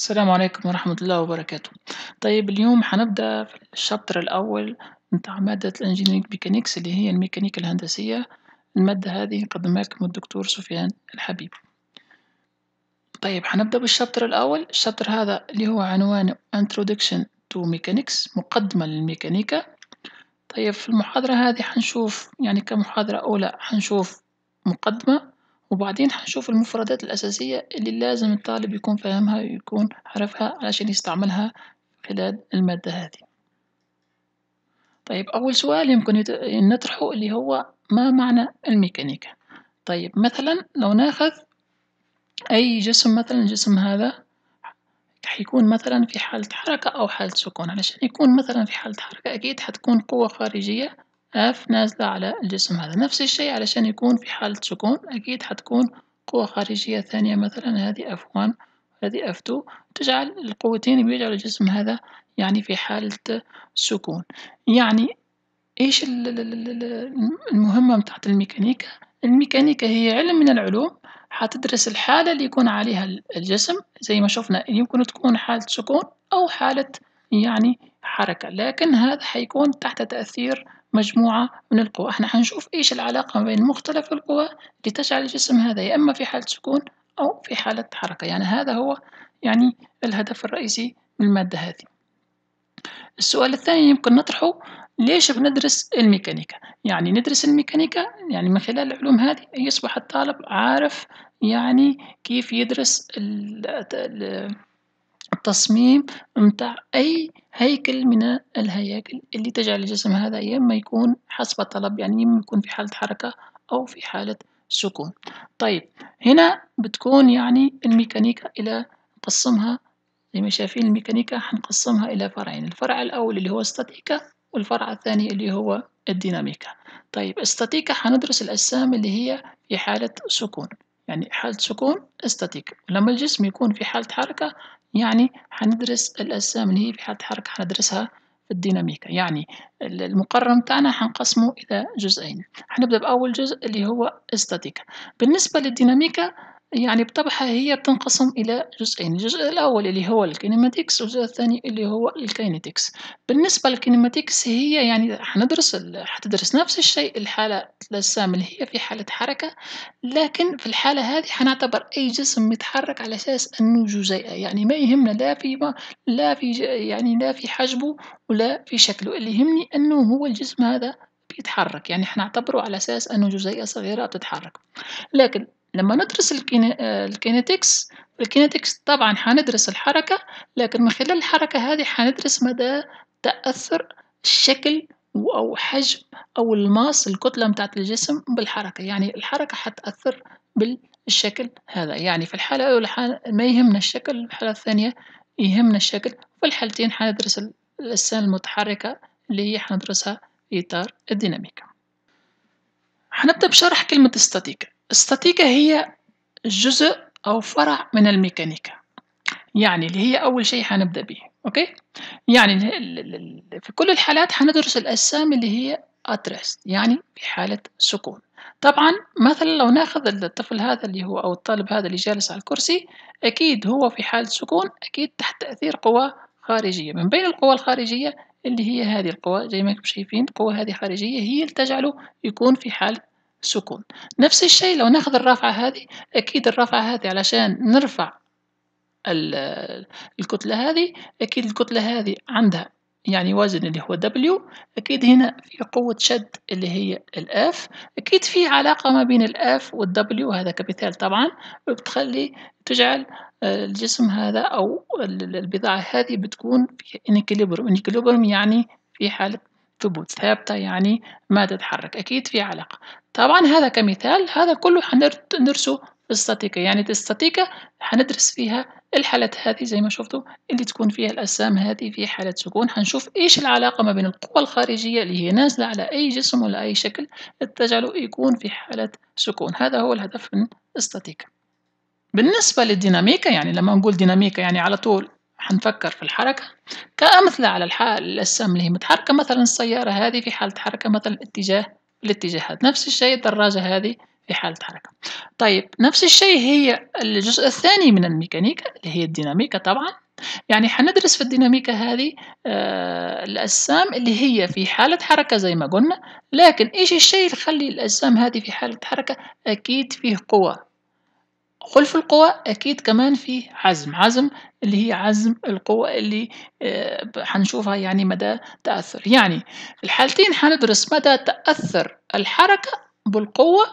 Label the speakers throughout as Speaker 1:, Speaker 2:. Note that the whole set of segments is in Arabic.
Speaker 1: السلام عليكم ورحمة الله وبركاته طيب اليوم حنبدأ في الشابتر الأول متاع مادة الإنجينيرينج ميكانيكس اللي هي الميكانيكا الهندسية المادة هذه قدمها لكم الدكتور سفيان الحبيب طيب حنبدأ بالشابتر الأول الشابتر هذا اللي هو عنوانه Introduction to Mechanics مقدمة للميكانيكا طيب في المحاضرة هذه حنشوف يعني كمحاضرة أولى حنشوف مقدمة وبعدين هنشوف المفردات الأساسية اللي لازم الطالب يكون فاهمها ويكون عرفها علشان يستعملها خلال المادة هذه طيب أول سؤال يمكن نطرحه اللي هو ما معنى الميكانيكا طيب مثلا لو ناخذ أي جسم مثلا الجسم هذا حيكون مثلا في حالة حركة أو حالة سكون علشان يكون مثلا في حالة حركة أكيد حتكون قوة خارجية اف نازلة على الجسم هذا نفس الشيء علشان يكون في حالة سكون أكيد حتكون قوة خارجية ثانية مثلا هذه اف 1 هذه اف 2 تجعل القوتين بيجعلوا الجسم هذا يعني في حالة سكون يعني إيش المهمة متاعت الميكانيكا؟ الميكانيكا هي علم من العلوم حتدرس الحالة اللي يكون عليها الجسم زي ما شفنا يمكن تكون حالة سكون أو حالة يعني حركة لكن هذا حيكون تحت تأثير مجموعة من القوى احنا حنشوف ايش العلاقة بين مختلف القوى لتجعل الجسم هذا يا اما في حالة سكون او في حالة حركة يعني هذا هو يعني الهدف الرئيسي من المادة هذه السؤال الثاني يمكن نطرحه ليش بندرس الميكانيكا يعني ندرس الميكانيكا يعني من خلال العلوم هذه يصبح الطالب عارف يعني كيف يدرس ال التصميم متاع أي هيكل من الهياكل اللي تجعل الجسم هذا يا إما يكون حسب الطلب يعني إما يكون في حالة حركة أو في حالة سكون، طيب هنا بتكون يعني الميكانيكا إلى نقسمها زي ما شايفين الميكانيكا حنقسمها إلى فرعين، الفرع الأول اللي هو استاتيكا والفرع الثاني اللي هو الديناميكا، طيب استاتيكا حندرس الأجسام اللي هي في حالة سكون، يعني حالة سكون استاتيك، لما الجسم يكون في حالة حركة يعني حندرس الأجسام اللي هي في حالة الحركة حندرسها في الديناميكا يعني المقرر متاعنا حنقسمو إلى جزئين حنبدأ بأول جزء اللي هو الستاتيكا بالنسبة للديناميكا. يعني بطبعها هي تنقسم إلى جزئين الجزء الأول اللي هو الكينيماتيكس والجزء الثاني اللي هو الكاينيتيكس بالنسبة للكينيماتيكس هي يعني حندرس ال... حتدرس نفس الشيء الحالة الأجسام اللي هي في حالة حركة لكن في الحالة هذه حنعتبر أي جسم متحرك على أساس أنه جزيئة يعني ما يهمنا لا في ما لا في ج... يعني لا في حجمه ولا في شكله اللي يهمني أنه هو الجسم هذا بيتحرك يعني حنعتبره على أساس أنه جزيئة صغيرة بتتحرك لكن لما ندرس آه، الكينيتكس الكينيتكس طبعا حندرس الحركة لكن من خلال الحركة هذه حندرس مدى تأثر الشكل أو حجم أو الماس الكتلة متاعت الجسم بالحركة يعني الحركة حتأثر بالشكل هذا يعني في الحالة الأولى ما يهمنا الشكل في الحالة الثانية يهمنا الشكل في الحالتين هندرس الأجسام المتحركة اللي هي حندرسها في إطار الديناميكا حنبدأ بشرح كلمة استاتيكا الستاتيكا هي جزء أو فرع من الميكانيكا يعني اللي هي أول شيء حنبدأ به أوكي يعني في كل الحالات حندرس الأجسام اللي هي أترست يعني في حالة سكون طبعا مثلا لو ناخذ الطفل هذا اللي هو أو الطالب هذا اللي جالس على الكرسي أكيد هو في حالة سكون أكيد تحت تأثير قوى خارجية من بين القوى الخارجية اللي هي هذه القوى زي ما انتم شايفين القوى هذه خارجية هي اللي تجعله يكون في حالة سكون نفس الشيء لو ناخذ الرافعة هذه أكيد الرافعة هذه علشان نرفع الكتلة هذه أكيد الكتلة هذه عندها يعني وزن اللي هو W أكيد هنا في قوة شد اللي هي الاف أكيد في علاقة ما بين الاف والدبليو هذا كمثال طبعا بتخلي تجعل الجسم هذا أو البضاعة هذه بتكون في انكليبرم انكليبرم يعني في حالة ثبوت ثابتة يعني ما تتحرك أكيد في علاقة طبعا هذا كمثال هذا كله حندرسه في الستاتيكا يعني الستاتيكا حندرس فيها الحالات هذه زي ما شفتوا اللي تكون فيها الأجسام هذه في حالة سكون حنشوف إيش العلاقة ما بين القوة الخارجية اللي هي نازلة على أي جسم ولا أي شكل تجعله يكون في حالة سكون هذا هو الهدف من الستاتيكا بالنسبة للديناميكا يعني لما نقول ديناميكا يعني على طول حنفكر في الحركة كأمثلة على الحال الأجسام اللي هي متحركة مثلا السيارة هذه في حالة حركة مثلا اتجاه الاتجاهات نفس الشيء الدراجة هذه في حالة حركة طيب نفس الشيء هي الجزء الثاني من الميكانيكا اللي هي الديناميكا طبعا يعني حندرس في الديناميكا هذه آه الأجسام اللي هي في حالة حركة زي ما قلنا لكن إيش الشيء اللي يخلي الأجسام هذه في حالة حركة أكيد فيه قوة خلف القوى أكيد كمان في عزم عزم اللي هي عزم القوى اللي آه، هنشوفها يعني مدى تأثر يعني الحالتين هندرس مدى تأثر الحركة بالقوة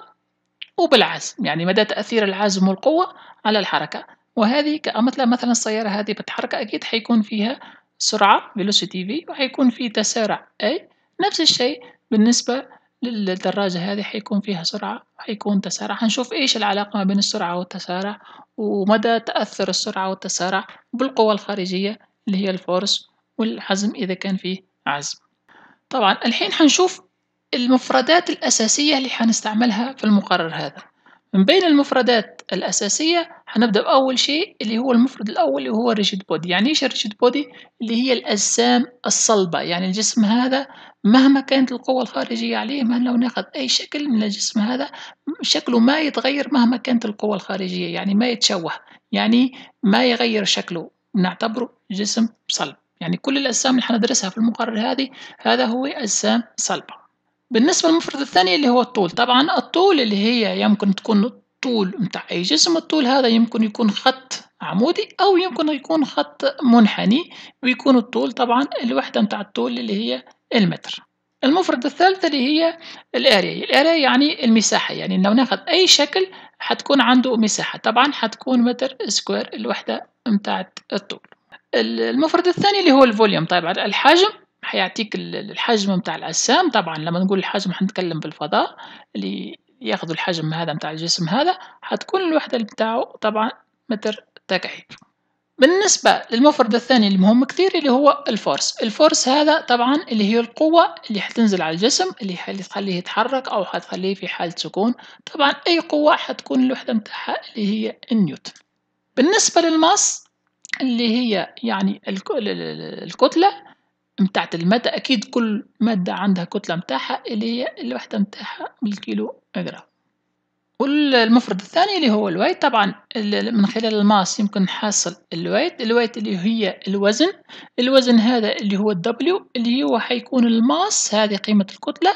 Speaker 1: وبالعزم يعني مدى تأثير العزم والقوة على الحركة وهذه كأمثلة مثلا السيارة هذه بتحرك أكيد حيكون فيها سرعة velocity v وحيكون في تسارع a نفس الشيء بالنسبة للدراجة هذه حيكون فيها سرعة حيكون تسارع حنشوف إيش العلاقة ما بين السرعة والتسارع ومدى تأثر السرعة والتسارع بالقوى الخارجية اللي هي الفورس والحزم إذا كان فيه عزم طبعا الحين حنشوف المفردات الأساسية اللي حنستعملها في المقرر هذا من بين المفردات الأساسية هنبدأ بأول شيء اللي هو المفرد الأول اللي هو الريجيد بودي يعني إيش الريجيد بودي اللي هي الأجسام الصلبة يعني الجسم هذا مهما كانت القوة الخارجية عليه مهما لو ناخذ أي شكل من الجسم هذا شكله ما يتغير مهما كانت القوة الخارجية يعني ما يتشوه يعني ما يغير شكله نعتبره جسم صلب يعني كل الأجسام اللي حندرسها في المقرر هذه هذا هو أجسام صلبة بالنسبة للمفرد الثاني اللي هو الطول طبعا الطول اللي هي يمكن تكون الطول متاع أي جسم الطول هذا يمكن يكون خط عمودي أو يمكن يكون خط منحني ويكون الطول طبعا الوحدة متاع الطول اللي هي المتر المفردة الثالثة اللي هي الاريا الاريا يعني المساحة يعني لو ناخد أي شكل حتكون عنده مساحة طبعا حتكون متر سكوير الوحدة متاعة الطول المفرد الثاني اللي هو الفوليوم طبعا الحجم حيعطيك الحجم متاع الأجسام طبعا لما نقول الحجم حنتكلم بالفضاء اللي ياخذوا الحجم هذا متاع الجسم هذا حتكون الوحدة بتاعه طبعا متر تكعيب بالنسبة للمفرد الثاني المهم كثير اللي هو الفورس الفورس هذا طبعا اللي هي القوة اللي حتنزل على الجسم اللي حتخليه يتحرك أو حتخليه في حالة سكون طبعا أي قوة حتكون الوحدة متاعها اللي هي النيوتن بالنسبة للماس اللي هي يعني الكتلة متاعت المادة أكيد كل مادة عندها كتلة متاعها اللي هي الوحدة متاعها بالكيلو جرام والمفرد الثاني اللي هو الويت طبعا من خلال الماس يمكن نحصل الويت الويت اللي هي الوزن الوزن هذا اللي هو الدبليو اللي هو حيكون الماس هذه قيمة الكتلة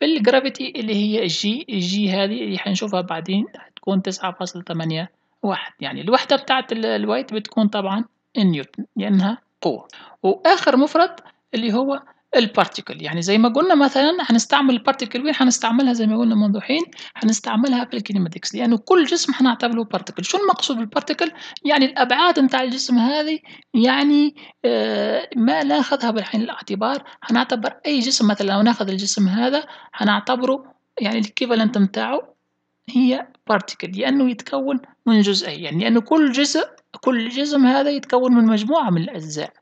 Speaker 1: في الجرافيتي اللي هي الجي الجي هذه اللي حنشوفها بعدين تكون تسعة فاصلة ثمانية واحد يعني الوحدة بتاعت الويت بتكون طبعا نيوتن لأنها قوة واخر مفرد اللي هو البارتيكل يعني زي ما قلنا مثلا هنستعمل البارتيكل وين هنستعملها زي ما قلنا منذ حين هنستعملها في الكينيماتكس لانه كل جسم هنعتبره بارتيكل شو المقصود بالبارتيكل يعني الابعاد نتاع الجسم هذه يعني آه، ما ناخذها بالحين الاعتبار هنعتبر اي جسم مثلا لو ناخذ الجسم هذا هنعتبره يعني الكيفالنت نتاعه هي بارتيكل لانه يتكون من جزئين يعني لانه كل جزء كل جسم هذا يتكون من مجموعة من الأجزاء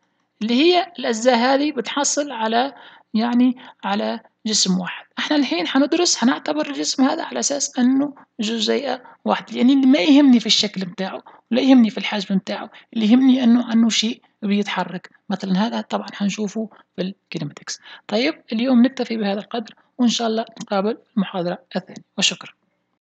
Speaker 1: اللي هي الأجزاء هذه بتحصل على يعني على جسم واحد احنا الحين حندرس حنعتبر الجسم هذا على اساس انه جزيئه واحده يعني اللي ما يهمني في الشكل بتاعه ولا يهمني في الحجم بتاعه اللي يهمني انه انه شيء بيتحرك مثلا هذا طبعا حنشوفه في الكينيماتكس طيب اليوم نكتفي بهذا القدر وان شاء الله نقابل المحاضره الثانيه وشكرا